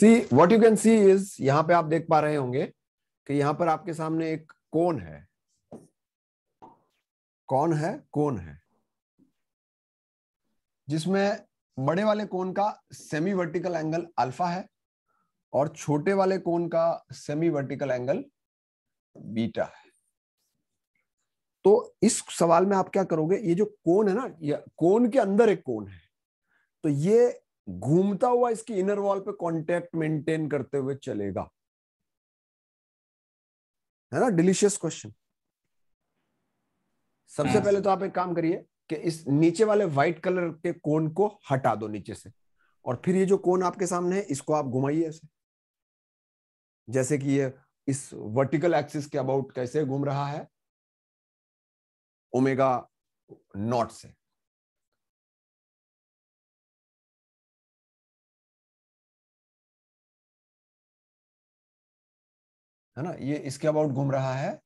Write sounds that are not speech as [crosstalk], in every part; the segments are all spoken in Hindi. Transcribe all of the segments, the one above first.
C what you can see is यहां पे आप देख पा रहे होंगे कि यहां पर आपके सामने एक कौन है कौन है कौन है जिसमें बड़े वाले कोन का सेमी वर्टिकल एंगल अल्फा है और छोटे वाले कोन का सेमी वर्टिकल एंगल बीटा है तो इस सवाल में आप क्या करोगे ये जो कोन है ना ये कोन के अंदर एक कोन है तो ये घूमता हुआ इसकी इनर वॉल पे कांटेक्ट मेंटेन करते हुए चलेगा है ना डिलीशियस क्वेश्चन सबसे पहले तो आप एक काम करिए कि इस नीचे वाले व्हाइट कलर के कोन को हटा दो नीचे से और फिर ये जो कोन आपके सामने है इसको आप घुमाइए ऐसे जैसे कि ये इस वर्टिकल एक्सिस के अबाउट कैसे घूम रहा है ओमेगा नॉट से है ना ये इसके अबाउट घूम रहा है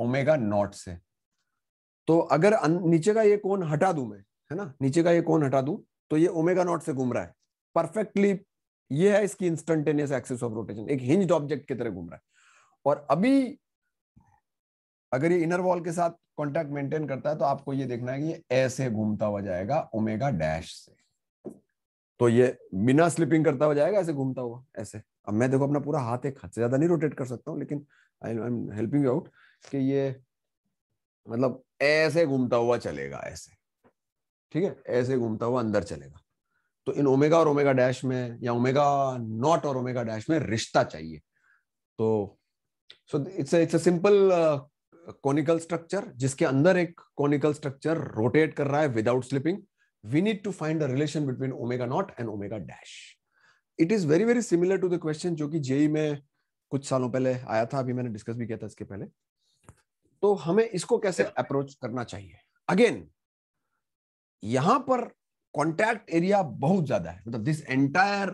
ओमेगा नॉट से तो अगर नीचे का ये कोण हटा दू मैं है ना नीचे का ये कोण हटा दू तो ये ओमेगा नॉट से घूम रहा है परफेक्टली ये है इसकी इंस्टेंटेनियस एक्सिस ऑफ रोटेशन एक हिंज्ड ऑब्जेक्ट की तरह घूम रहा है और अभी अगर ये इनर वॉल के साथ कांटेक्ट मेंटेन करता है तो आपको ये देखना है कि ये ऐसे घूमता हुआ जाएगा ओमेगा डैश से तो ये बिना स्लिपिंग करता हुआ जाएगा ऐसे घूमता हुआ ऐसे अब मैं देखो अपना पूरा हाथ एक हाथ से ज्यादा नहीं रोटेट कर सकता हूँ लेकिन I I am helping out कि ये मतलब ऐसे घूमता हुआ चलेगा ऐसे ठीक है ऐसे घूमता हुआ अंदर चलेगा तो इन ओमेगा और ओमेगा डैश में या ओमेगा नॉट और ओमेगा डैश में रिश्ता चाहिए तो so it's it's a simple conical structure जिसके अंदर एक कॉनिकल स्ट्रक्चर रोटेट कर रहा है without slipping we need to find a relation between omega naught and omega dash it is very very similar to the question जो कि जेई e में कुछ सालों पहले आया था अभी मैंने डिस्कस भी किया था इसके पहले तो हमें इसको कैसे अप्रोच करना चाहिए अगेन यहां पर कॉन्टैक्ट एरिया बहुत ज्यादा है मतलब दिस एंटायर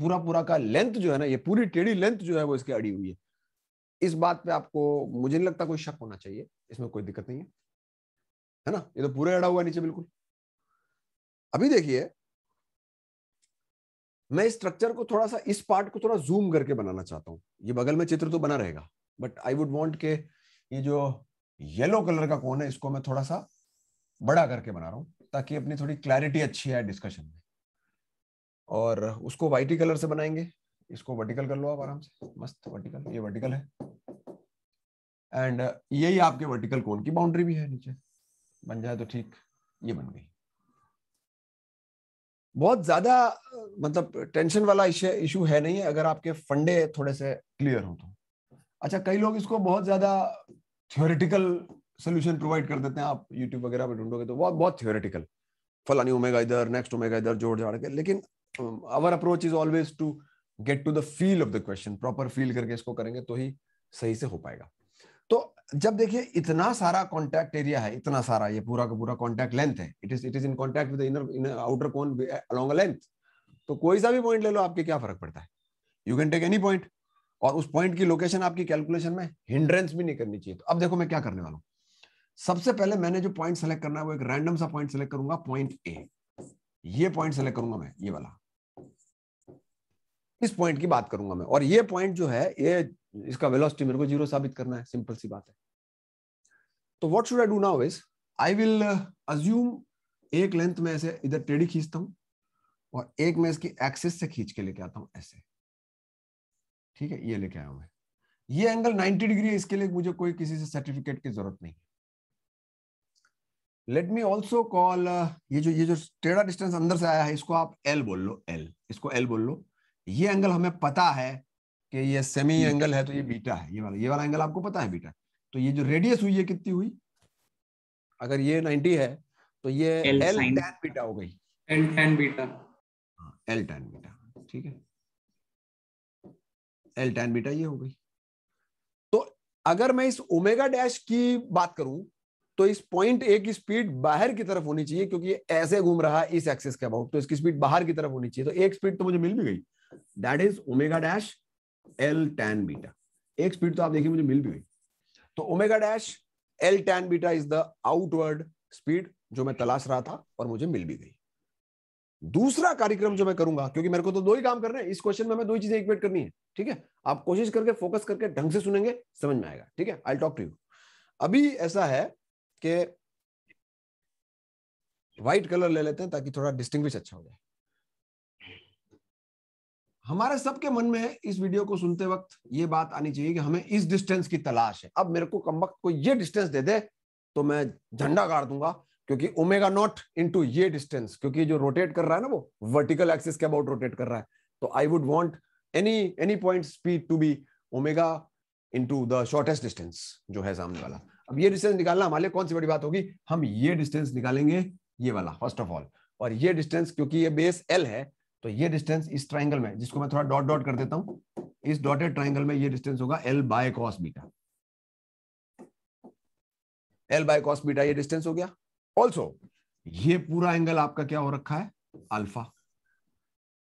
पूरा पूरा का लेंथ जो है ना ये पूरी टेढ़ी लेंथ जो है वो इसके अड़ी हुई है इस बात पे आपको मुझे नहीं लगता कोई शक होना चाहिए इसमें कोई दिक्कत नहीं है है ना ये तो पूरा अड़ा हुआ नीचे बिल्कुल अभी देखिए मैं इस स्ट्रक्चर को थोड़ा सा इस पार्ट को थोड़ा जूम करके बनाना चाहता हूँ ये बगल में चित्र तो बना रहेगा बट आई वुड वॉन्ट के ये जो येलो कलर का कौन है इसको मैं थोड़ा सा बड़ा करके बना रहा हूँ ताकि अपनी थोड़ी क्लैरिटी अच्छी आए डिस्कशन में और उसको वाइटी कलर से बनाएंगे इसको वर्टिकल कर लो आप आराम से मस्त वर्टिकल ये वर्टिकल है एंड यही आपके वर्टिकल कोन की बाउंड्री भी है नीचे बन जाए तो ठीक ये बन गई बहुत ज्यादा मतलब टेंशन वाला इशू है नहीं है अगर आपके फंडे थोड़े से क्लियर हो तो अच्छा कई लोग इसको बहुत ज्यादा थियोरिटिकल सोल्यूशन प्रोवाइड कर देते हैं आप यूट्यूब वगैरह पे ढूंढोगे तो बहुत बहुत थियोरिटिकल फलानी ओमेगा इधर नेक्स्ट ओमेगा इधर जोड़ जाड़ के लेकिन our approach is always to get to the feel of the question proper feel करके इसको करेंगे तो ही सही से हो पाएगा तो जब देखिए इतना सारा कॉन्टैक्ट एरिया है इतना सारा ये पूरा का पूरा कॉन्टैक्ट लेंथ है it is it is in contact with inner in outer cone along length तो कोई सा भी पॉइंट ले लो आपके क्या फर्क पड़ता है you can take any point और उस पॉइंट की लोकेशन आपकी कैलकुलेशन में हिंड्रेंस भी नहीं करनी चाहिए तो अब देखो मैं क्या करने वाला हूं सबसे पहले मैंने जो पॉइंट सेलेक्ट करना है वो एक रैंडम सा पॉइंट सेलेक्ट करूंगा पॉइंट ए ये पॉइंट सेलेक्ट करूंगा मैं ये वाला इस पॉइंट की बात करूंगा मैं और ये पॉइंट जो है ये इसका वेलोसिटी मेरे को जीरो साबित करना है सिंपल सी बात है तो what should I do now is I will assume एक लेंथ में ऐसे इधर टेढ़ी खींचता हूं और एक में इसकी एक्सिस से खींच के लेके आता हूं ऐसे ठीक है ये लेके आया हूं मैं ये एंगल 90 डिग्री है इसके लिए मुझे कोई किसी से सर्टिफिकेट की जरूरत नहीं लेट मी ऑल्सो कॉल ये जो ये जो टेढ़ा डिस्टेंस अंदर से आया है इसको आप एल बोल लो एल इसको एल बोल लो ये एंगल हमें पता है कि ये सेमी एंगल है तो ये बीटा है ये वाला ये वाला एंगल आपको पता है बीटा तो ये जो रेडियस हुई है कितनी हुई अगर ये 90 है तो ये एल टेन बीटा हो गई L tan beta L tan beta ठीक है एल टेन बीटा ये हो गई तो अगर मैं इस ओमेगा डैश की बात करूं तो इस पॉइंट ए की स्पीड बाहर की तरफ होनी चाहिए क्योंकि ये ऐसे घूम रहा है इस एक्सिस के अबाउट तो इसकी स्पीड बाहर की तरफ होनी चाहिए तो एक स्पीड तो मुझे मिल भी गई that is omega dash L tan beta एक स्पीड तो आप देखिए मुझे मिल भी हुई तो omega dash L tan beta is the outward speed जो मैं तलाश रहा था और मुझे मिल भी गई दूसरा कार्यक्रम जो मैं करूंगा क्योंकि मेरे को तो दो ही काम करना है इस क्वेश्चन में मैं दो ही चीजें इक्वेट करनी है ठीक है आप कोशिश करके फोकस करके ढंग से सुनेंगे समझ में आएगा ठीक है आई टॉक टू यू अभी ऐसा है कि व्हाइट कलर ले लेते हैं ताकि थोड़ा डिस्टिंग्विश अच्छा हो जाए हमारे सबके मन में इस वीडियो को सुनते वक्त ये बात आनी चाहिए कि हमें इस डिस्टेंस की तलाश है अब मेरे को कम वक्त को ये डिस्टेंस दे दे तो मैं झंडा गाड़ दूंगा क्योंकि ओमेगा नॉट इनटू ये डिस्टेंस क्योंकि जो रोटेट कर रहा है ना वो वर्टिकल एक्सिस के अबाउट रोटेट कर रहा है तो I would want any any point speed to be omega into the shortest distance जो है सामने वाला अब ये डिस्टेंस निकालना हमारे लिए कौन सी बड़ी बात होगी हम ये डिस्टेंस निकालेंगे ये वाला फर्स्ट ऑफ ऑल और ये डिस्टेंस क्योंकि ये बेस एल है तो ये डिस्टेंस इस ट्राइंगल में जिसको मैं थोड़ा डॉट डॉट कर देता हूं इस डॉटेड ट्राइंगल में ये डिस्टेंस होगा L by cos beta L by cos beta ये डिस्टेंस हो गया ऑल्सो ये पूरा एंगल आपका क्या हो रखा है अल्फा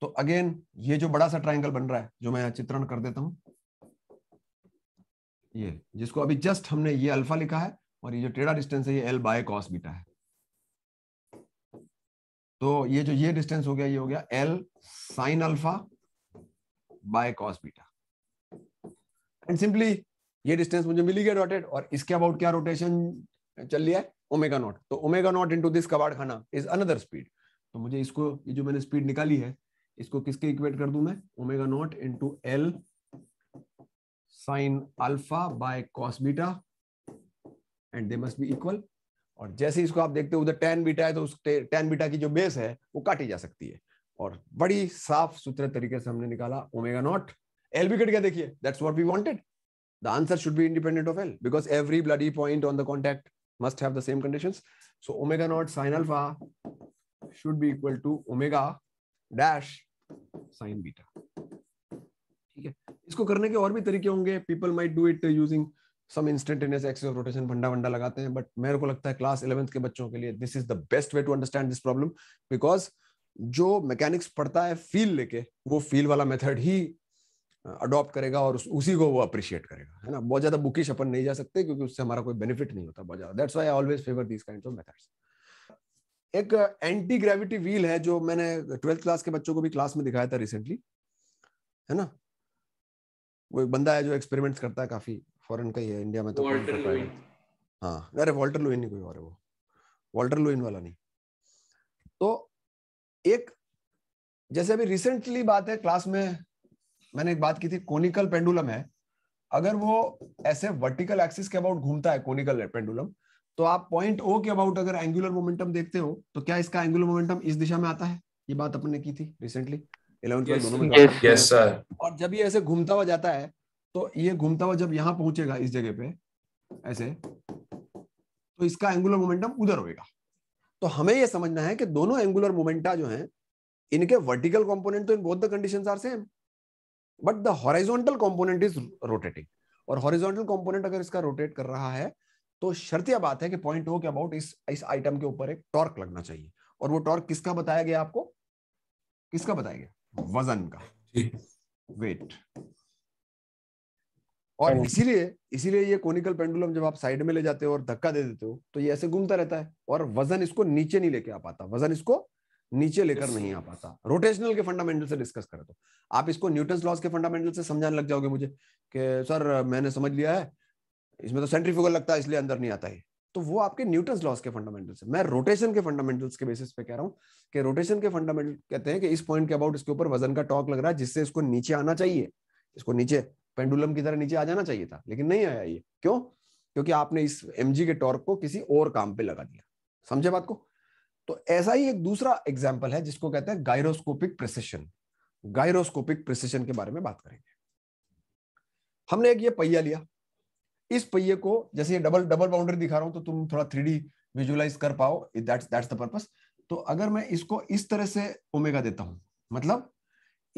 तो अगेन ये जो बड़ा सा ट्राइंगल बन रहा है जो मैं चित्रण कर देता हूं ये जिसको अभी जस्ट हमने ये अल्फा लिखा है और ये जो टेढ़ा डिस्टेंस है ये एल बाय कॉस बीटा है तो ये जो ये डिस्टेंस हो गया ये हो गया L sine alpha by cos beta and simply ये डिस्टेंस मुझे मिली गया डॉटेड और इसके अबाउट क्या रोटेशन चल लिया है ओमेगा नॉट तो ओमेगा नॉट इनटू दिस कबाड़ खाना इज अनदर स्पीड तो मुझे इसको ये जो मैंने स्पीड निकाली है इसको किसके इक्वेट कर दू मैं omega naught into L sine alpha by cos beta and they must be equal और जैसे इसको आप देखते हो उधर टेन बीटा है तो उस टेन बीटा की जो बेस है वो काटी जा सकती है और बड़ी साफ सुथरे तरीके से हमने निकाला ओमेगा नॉट एल भी कट गया देखिए that's what we wanted the answer should be independent of L because every bloody point on the contact must have the same conditions. So omega naught sine alpha should be equal to omega dash sine beta. ठीक है इसको करने के और भी तरीके होंगे people might do it using some instantaneous axis of rotation फंडा वंडा लगाते हैं बट मेरे को लगता है क्लास इलेवेंथ के बच्चों के लिए this is the best way to understand this problem because जो मैकेनिक्स पढ़ता है फील लेके वो फील वाला मेथड ही अडॉप्ट करेगा और उस, उसी को वो अप्रिशिएट करेगा है ना बहुत ज्यादा बुकिश अपन नहीं जा सकते क्योंकि उससे हमारा कोई बेनिफिट नहीं होता बहुत ज्यादा that's why I always favour these kind of methods एक एंटी ग्रेविटी व्हील है जो मैंने ट्वेल्थ क्लास के बच्चों को भी क्लास में दिखाया था रिसेंटली है ना वो एक बंदा है जो एक्सपेरिमेंट्स करता है काफी फॉरेन का ही है इंडिया में तो वाल्टर लुइन हाँ अरे वाल्टर लुइन नहीं कोई और है वो वाल्टर लुइन वाला नहीं तो एक जैसे अभी रिसेंटली बात है क्लास में मैंने एक बात की थी कोनिकल पेंडुलम है अगर वो ऐसे वर्टिकल एक्सिस के अबाउट घूमता है कोनिकल पेंडुलम तो आप पॉइंट ओ के अबाउट अगर एंगुलर मोमेंटम देखते हो तो क्या इसका एंगुलर मोमेंटम इस दिशा में आता है ये बात अपन ने की थी रिसेंटली इलेवन yes, दोनों में yes, yes, और जब ये ऐसे घूमता हुआ जाता है तो ये घूमता हुआ जब यहां पहुंचेगा इस जगह पे ऐसे तो इसका एंगुलर मोमेंटम उधर होएगा तो हमें ये समझना है कि दोनों एंगुलर मोमेंटा जो हैं इनके वर्टिकल कंपोनेंट तो in both the condition are same but the horizontal component is rotating और हॉरिजॉन्टल कंपोनेंट अगर इसका रोटेट कर रहा है तो शर्तिया बात है कि पॉइंट हो के अबाउट इस इस आइटम के ऊपर एक टॉर्क लगना चाहिए और वो टॉर्क किसका बताया गया आपको किसका बताया गया वजन का वेट और हाँ। इसीलिए इसीलिए ये कोनिकल पेंडुलम जब आप साइड में ले जाते हो और धक्का दे देते हो तो ये ऐसे घूमता रहता है और वजन इसको नीचे नहीं लेके आ पाता वजन इसको नीचे लेकर नहीं आ पाता रोटेशनल के फंडामेंटल से डिस्कस करें तो आप इसको न्यूटन लॉस के फंडामेंटल से समझाने लग जाओगे मुझे कि सर मैंने समझ लिया है इसमें तो सेंट्रीफ्यूगल लगता है इसलिए अंदर नहीं आता है तो वो आपके न्यूटन लॉस के फंडामेंटल से मैं रोटेशन के फंडामेंटल्स के बेसिस पे कह रहा हूँ कि रोटेशन के फंडामेंटल कहते हैं कि इस पॉइंट के अबाउट इसके ऊपर वजन का टॉक लग रहा है जिससे इसको नीचे आना चाहिए इसको नीचे पेंडुलम की तरह नीचे आ जाना चाहिए था लेकिन नहीं आया ये क्यों क्योंकि आपने इस एम के टॉर्क को किसी और काम पे लगा दिया समझे बात को तो ऐसा ही एक दूसरा एग्जाम्पल है जिसको कहते हैं गायरोस्कोपिक प्रसेशन गायरोस्कोपिक प्रसेशन के बारे में बात करेंगे हमने एक ये पहिया लिया इस पहिए को जैसे ये डबल डबल बाउंड्री दिखा रहा हूं तो तुम थोड़ा थ्री विजुअलाइज कर पाओ दैट्स दैट्स द पर्पस तो अगर मैं इसको इस तरह से ओमेगा देता हूं मतलब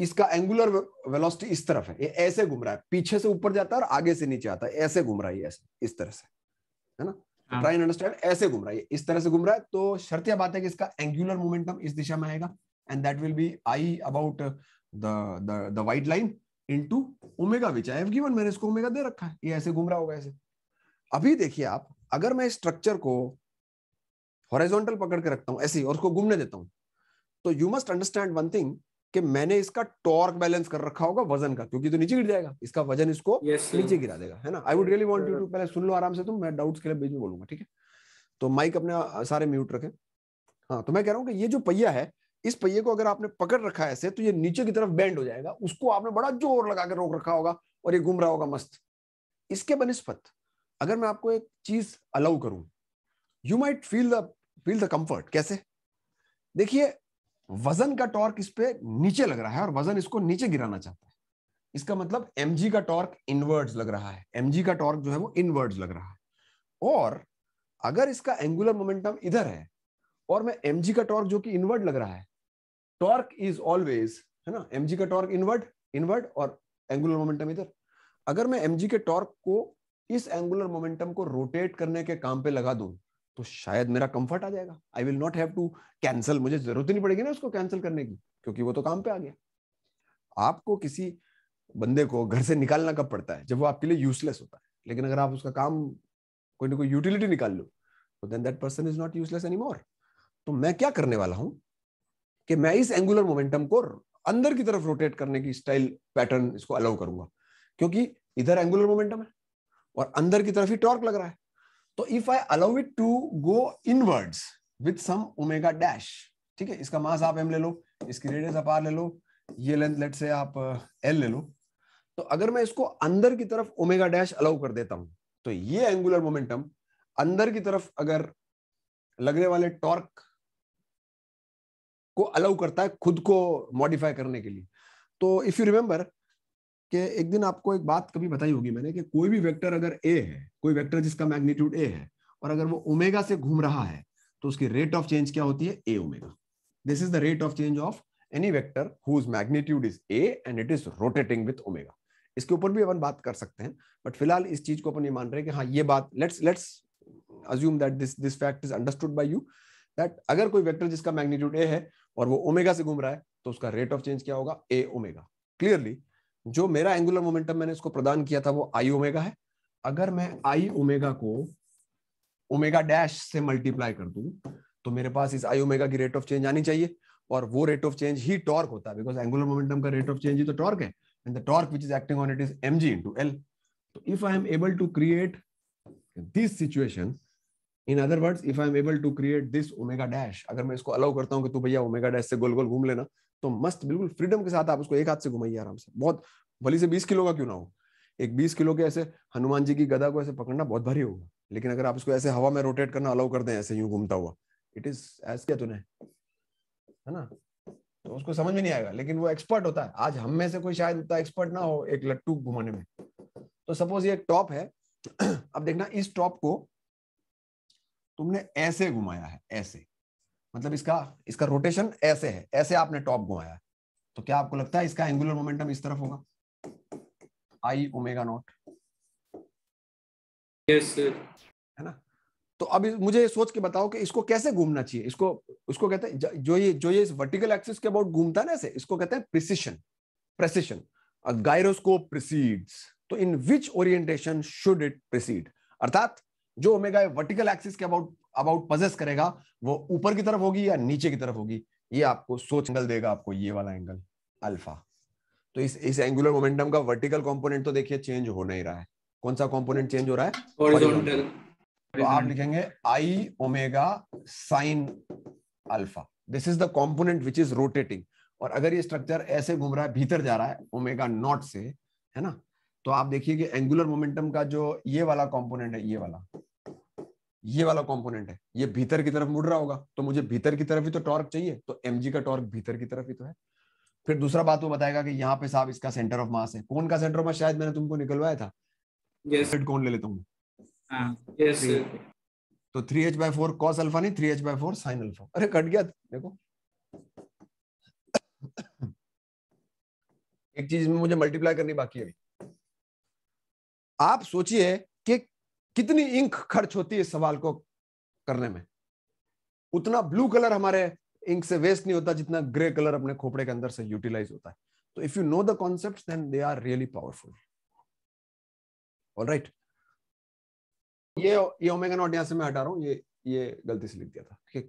इसका एंगुलर वेलोसिटी इस तरफ है ये ऐसे घूम रहा है पीछे से ऊपर जाता है और आगे से नीचे आता है ऐसे घूम रहा है ऐसे इस तरह से है ना ट्राई तो हाँ। अंडरस्टैंड ऐसे घूम रहा है इस तरह से घूम रहा है तो शर्त यह बात है कि इसका एंगुलर मोमेंटम इस दिशा में आएगा and that will be I about the white line into omega which I have given मैंने इसको ओमेगा दे रखा है ये ऐसे घूम रहा होगा ऐसे अभी देखिए आप अगर मैं स्ट्रक्चर को हॉरिजॉन्टल पकड़ के रखता हूं ऐसे और उसको घूमने देता हूं तो you must understand one thing कि मैंने इसका टॉर्क बैलेंस कर रखा होगा वजन का क्योंकि तो नीचे गिर जाएगा इसका वजन इसको yes, नीचे गिरा देगा है ना I would really want you to पहले सुन लो आराम से तुम मैं डाउट्स के लिए बीच में बोलूंगा ठीक है तो माइक अपने सारे म्यूट रखें हाँ तो मैं कह रहा हूँ कि ये जो पहिया है इस पहिए को अगर आपने पकड़ रखा है ऐसे तो ये नीचे की तरफ बैंड हो जाएगा उसको आपने बड़ा जोर लगा के रोक रखा होगा और ये घूम रहा होगा मस्त इसके बनिस्पत अगर मैं आपको एक चीज अलाउ करूं you might feel the feel the comfort कैसे देखिए वजन का टॉर्क इस पे नीचे लग रहा है और वजन इसको नीचे गिराना चाहता है इसका मतलब एम का टॉर्क इनवर्ड्स लग रहा है एम का टॉर्क जो है वो इनवर्ड्स लग रहा है और अगर इसका एंगुलर मोमेंटम इधर है और मैं एम का टॉर्क जो कि इनवर्ड लग रहा है टॉर्क इज ऑलवेज है ना एम का टॉर्क इनवर्ड इनवर्ड और एंगुलर मोमेंटम इधर अगर मैं एम के टॉर्क को इस एंगुलर मोमेंटम को रोटेट करने के काम पे लगा दूं तो शायद मेरा कंफर्ट आ जाएगा I will not have to cancel मुझे जरूरत ही नहीं पड़ेगी ना उसको कैंसिल करने की क्योंकि वो तो काम पे आ गया आपको किसी बंदे को घर से निकालना कब पड़ता है जब वो आपके लिए यूजलेस होता है लेकिन अगर आप उसका काम कोई ना कोई यूटिलिटी निकाल लो तो then that person is not useless any more तो मैं क्या करने वाला हूं कि मैं इस एंगुलर मोमेंटम को अंदर की तरफ रोटेट करने की स्टाइल पैटर्न इसको अलाउ करूंगा क्योंकि इधर एंगुलर मोमेंटम है और अंदर की तरफ ही टॉर्क लग रहा है तो if I allow it to go inwards with some omega dash ठीक है इसका मास आप एम ले लो इसकी रेडियस आप आर ले लो ये लेंथ लेट से आप एल uh, ले लो तो अगर मैं इसको अंदर की तरफ ओमेगा डैश अलाउ कर देता हूं तो ये एंगुलर मोमेंटम अंदर की तरफ अगर लगने वाले टॉर्क को अलाउ करता है खुद को मॉडिफाई करने के लिए तो इफ यू रिमेंबर कि एक दिन आपको एक बात कभी बताई होगी मैंने कि कोई भी वेक्टर अगर ए है कोई वेक्टर जिसका मैग्नीट्यूड ए है और अगर वो ओमेगा से घूम रहा है तो उसकी रेट ऑफ चेंज क्या होती है A omega this is the rate of change of any vector whose magnitude is A and it is rotating with omega इसके ऊपर भी अपन बात कर सकते हैं बट फिलहाल इस चीज को अपन ये मान रहे हैं कि हाँ ये बात let's let's assume that this this fact is understood by you that अगर कोई वैक्टर जिसका मैग्नीट्यूड ए है और वो ओमेगा से घूम रहा है तो उसका रेट ऑफ चेंज क्या होगा ए ओमेगा क्लियरली जो मेरा एंगुलर मोमेंटम मैंने इसको प्रदान किया था वो आई ओमेगा है अगर मैं आई ओमेगा को ओमेगा डैश से मल्टीप्लाई कर दूं तो मेरे पास इस आई ओमेगा की रेट ऑफ चेंज आनी चाहिए और वो रेट ऑफ चेंज ही टॉर्क होता है बिकॉज एंगुलर मोमेंटम का रेट ऑफ चेंज ही तो टॉर्क है and the torque which is acting on it is M G into L तो if I am able to create this situation in other words if I am able to create this omega dash अगर मैं इसको अलाउ करता हूँ कि तू भैया ओमेगा डैश से गोल गोल घूम लेना तो मस्त बिल्कुल फ्रीडम के साथ आप उसको एक हाथ से घुमाइए आराम से बहुत भली से बीस किलो का क्यों ना हो एक बीस किलो के ऐसे हनुमान जी की गदा को ऐसे पकड़ना बहुत भारी होगा लेकिन अगर आप उसको ऐसे हवा में रोटेट करना अलाउ कर दें ऐसे यूं घूमता हुआ इट इज एज क्या तुने है ना तो उसको समझ में नहीं आएगा लेकिन वो एक्सपर्ट होता है आज हम में से कोई शायद उतना एक्सपर्ट ना हो एक लट्टू घुमाने में तो सपोज ये टॉप है [clears throat] अब देखना इस टॉप को तुमने ऐसे घुमाया है ऐसे मतलब इसका इसका रोटेशन ऐसे है ऐसे आपने टॉप घुमाया तो क्या आपको लगता है इसका एंगुलर मोमेंटम इस तरफ होगा आई ओमेगा नॉट यस है ना तो अब मुझे सोच के बताओ कि इसको कैसे घूमना चाहिए इसको उसको कहते हैं जो ये जो ये इस वर्टिकल एक्सिस के अबाउट घूमता है ना ऐसे इसको कहते हैं प्रिसिशन प्रेसिशन गायरोस्कोप प्रिसीड्स तो in which orientation should it precede अर्थात जो ओमेगा वर्टिकल एक्सिस के अबाउट अबाउट पजेस करेगा वो ऊपर की तरफ होगी या नीचे की तरफ होगी ये आपको सोच एंगल देगा आपको ये वाला एंगल अल्फा तो इस इस एंगुलर मोमेंटम का वर्टिकल कंपोनेंट तो देखिए चेंज हो नहीं रहा है कौन सा कंपोनेंट चेंज हो रहा है हॉरिजॉन्टल तो आप लिखेंगे I omega sine alpha this is the component which is rotating और अगर ये स्ट्रक्चर ऐसे घूम रहा है भीतर जा रहा है ओमेगा नॉट से है ना तो आप देखिए कि एंगुलर मोमेंटम का जो ये वाला कॉम्पोनेंट है ये वाला ये वाला कंपोनेंट है ये भीतर की तरफ मुड़ रहा होगा तो मुझे भीतर की तरफ ही तो टॉर्क चाहिए तो एम का टॉर्क भीतर की तरफ ही तो है फिर दूसरा बात वो बताएगा कि यहाँ पे साहब इसका सेंटर ऑफ मास है कौन का सेंटर ऑफ मास शायद मैंने तुमको निकलवाया था yes. कौन ले लेता हूँ हाँ, yes, तो three H four cos alpha नहीं three H four sine alpha अरे कट गया देखो एक चीज में मुझे मल्टीप्लाई करनी बाकी है आप सोचिए कितनी इंक खर्च होती है इस सवाल को करने में उतना ब्लू कलर हमारे इंक से वेस्ट नहीं होता जितना ग्रे कलर अपने खोपड़े के अंदर से यूटिलाइज होता है तो if you know the concept then they are really powerful alright ये ये ओमेगा नॉट यहां से मैं हटा रहा हूं ये ये गलती से लिख दिया था ठीक